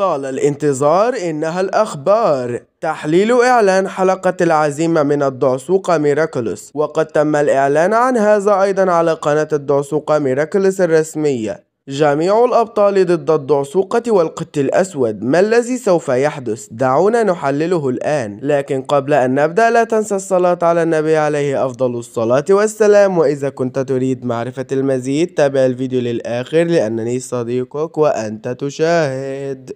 طال الانتظار إنها الأخبار تحليل إعلان حلقة العزيمة من الدعسوقة ميراكلوس وقد تم الإعلان عن هذا أيضا على قناة الدعسوقة ميراكلوس الرسمية جميع الأبطال ضد الدعسوقة والقط الأسود ما الذي سوف يحدث؟ دعونا نحلله الآن لكن قبل أن نبدأ لا تنسى الصلاة على النبي عليه أفضل الصلاة والسلام وإذا كنت تريد معرفة المزيد تابع الفيديو للآخر لأنني صديقك وأنت تشاهد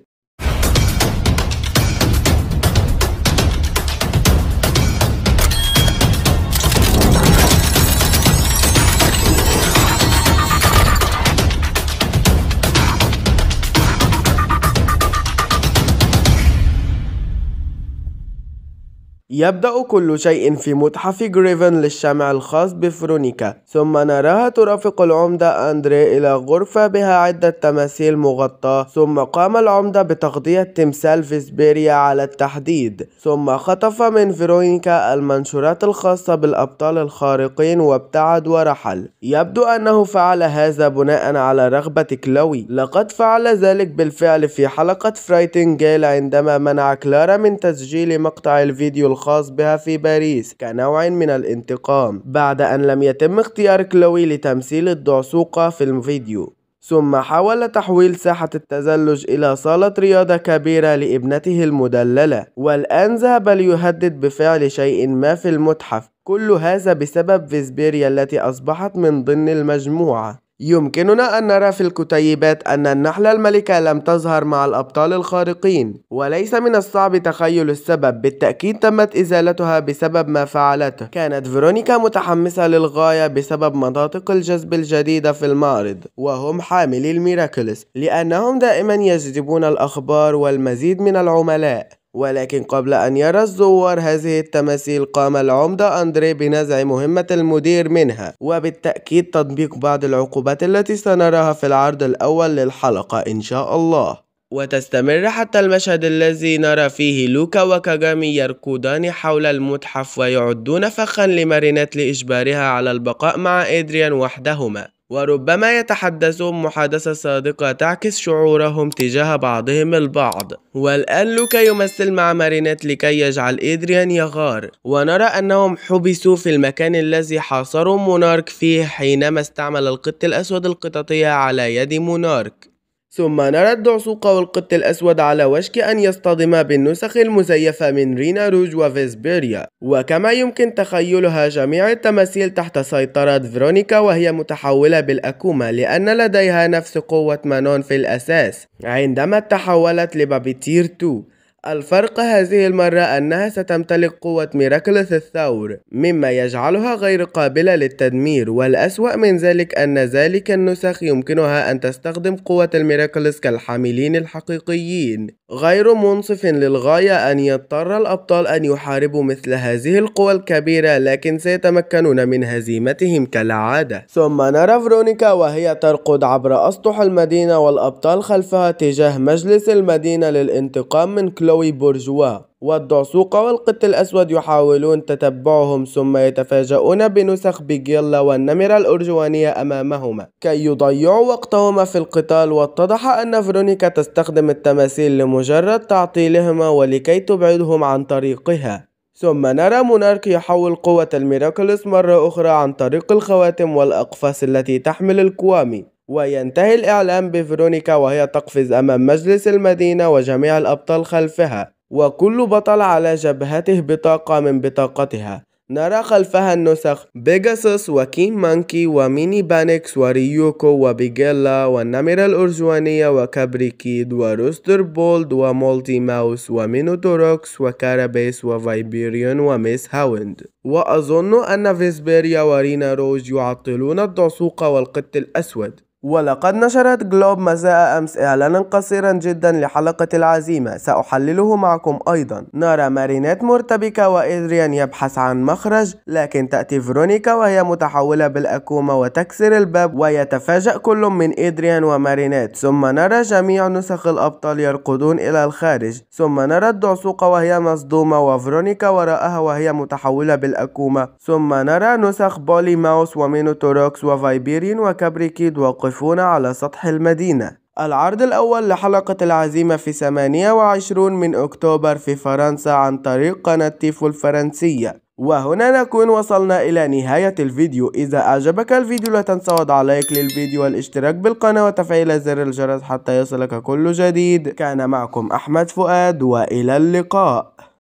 يبدأ كل شيء في متحف جريفن للشمع الخاص بفرونيكا ثم نراها ترافق العمدة أندري إلى غرفة بها عدة تماثيل مغطاة ثم قام العمدة بتغطية تمثال فيسبيريا على التحديد ثم خطف من فرونيكا المنشورات الخاصة بالأبطال الخارقين وابتعد ورحل يبدو أنه فعل هذا بناء على رغبة كلوي لقد فعل ذلك بالفعل في حلقة فرايتنجيل عندما منع كلارا من تسجيل مقطع الفيديو الخاص الخاص بها في باريس كنوع من الانتقام بعد أن لم يتم اختيار كلوي لتمثيل الدعسوقة في الفيديو ثم حاول تحويل ساحة التزلج إلى صالة رياضة كبيرة لابنته المدللة والآن ذهب ليهدد بفعل شيء ما في المتحف كل هذا بسبب فيسبيريا التي أصبحت من ضمن المجموعة يمكننا أن نرى في الكتيبات أن النحلة الملكة لم تظهر مع الأبطال الخارقين وليس من الصعب تخيل السبب بالتأكيد تمت إزالتها بسبب ما فعلته كانت فيرونيكا متحمسة للغاية بسبب مناطق الجذب الجديدة في المعرض وهم حاملي الميراكلس لأنهم دائما يجذبون الأخبار والمزيد من العملاء ولكن قبل أن يرى الزوار هذه التماثيل قام العمدة أندري بنزع مهمة المدير منها وبالتأكيد تطبيق بعض العقوبات التي سنراها في العرض الأول للحلقة إن شاء الله وتستمر حتى المشهد الذي نرى فيه لوكا وكاجامي يركضان حول المتحف ويعدون فخا لمارينيت لإجبارها على البقاء مع إدريان وحدهما وربما يتحدثون محادثة صادقة تعكس شعورهم تجاه بعضهم البعض والآن لوكا يمثل مع مارينيت لكي يجعل إدريان يغار ونرى أنهم حبسوا في المكان الذي حاصروا مونارك فيه حينما استعمل القط الأسود القططية على يد مونارك ثم نرى الدعسوق والقط الأسود على وشك أن يصطدما بالنسخ المزيفة من رينا روج وفيسبيريا وكما يمكن تخيلها جميع التماثيل تحت سيطرة فيرونيكا وهي متحولة بالأكوما لأن لديها نفس قوة مانون في الأساس عندما تحولت لبابيتير 2 الفرق هذه المرة أنها ستمتلك قوة ميراكلس الثور مما يجعلها غير قابلة للتدمير والأسوأ من ذلك أن ذلك النسخ يمكنها أن تستخدم قوة الميراكلس كالحاملين الحقيقيين غير منصف للغاية أن يضطر الأبطال أن يحاربوا مثل هذه القوى الكبيرة لكن سيتمكنون من هزيمتهم كالعادة ثم نرى فرونيكا وهي ترقد عبر أسطح المدينة والأبطال خلفها تجاه مجلس المدينة للانتقام من كلو علوي برجوا والدعسوقة والقط الأسود يحاولون تتبعهم ثم يتفاجؤون بنسخ بيجيلا والنمرة الأرجوانية أمامهما كي يضيعوا وقتهما في القتال واتضح أن فرونيكا تستخدم التماثيل لمجرد تعطيلهما ولكي تبعدهم عن طريقها ثم نرى مونارك يحول قوة الميراكلس مرة أخرى عن طريق الخواتم والأقفاص التي تحمل الكوامي وينتهي الإعلان بفيرونيكا وهي تقفز أمام مجلس المدينة وجميع الأبطال خلفها وكل بطل على جبهته بطاقة من بطاقتها نرى خلفها النسخ بيجاسوس وكين مانكي وميني بانكس وريوكو وبيجيلا والنمرة الأرجوانية وكابريكيد وروستر بولد ومولتي ماوس ومينوتوروكس وكارابيس وفايبيريون وميس هاوند وأظن أن فيسبيريا ورينا روج يعطلون الدعسوق والقط الأسود ولقد نشرت جلوب مساء أمس إعلانا قصيرا جدا لحلقة العزيمة سأحلله معكم أيضا نرى مارينات مرتبكة وإدريان يبحث عن مخرج لكن تأتي فرونيكا وهي متحولة بالأكومة وتكسر الباب ويتفاجأ كل من إدريان ومارينات ثم نرى جميع نسخ الأبطال يرقدون إلى الخارج ثم نرى الدعسوقة وهي مصدومة وفرونيكا وراءها وهي متحولة بالأكومة ثم نرى نسخ بولي ماوس ومينوتوروكس وفايبيرين وكابريكيد وقف يقفون على سطح المدينة العرض الأول لحلقة العزيمة في 28 من أكتوبر في فرنسا عن طريق قناة تيفو الفرنسية وهنا نكون وصلنا إلى نهاية الفيديو إذا أعجبك الفيديو لا تنسى وضع لايك للفيديو والاشتراك بالقناة وتفعيل زر الجرس حتى يصلك كل جديد كان معكم أحمد فؤاد وإلى اللقاء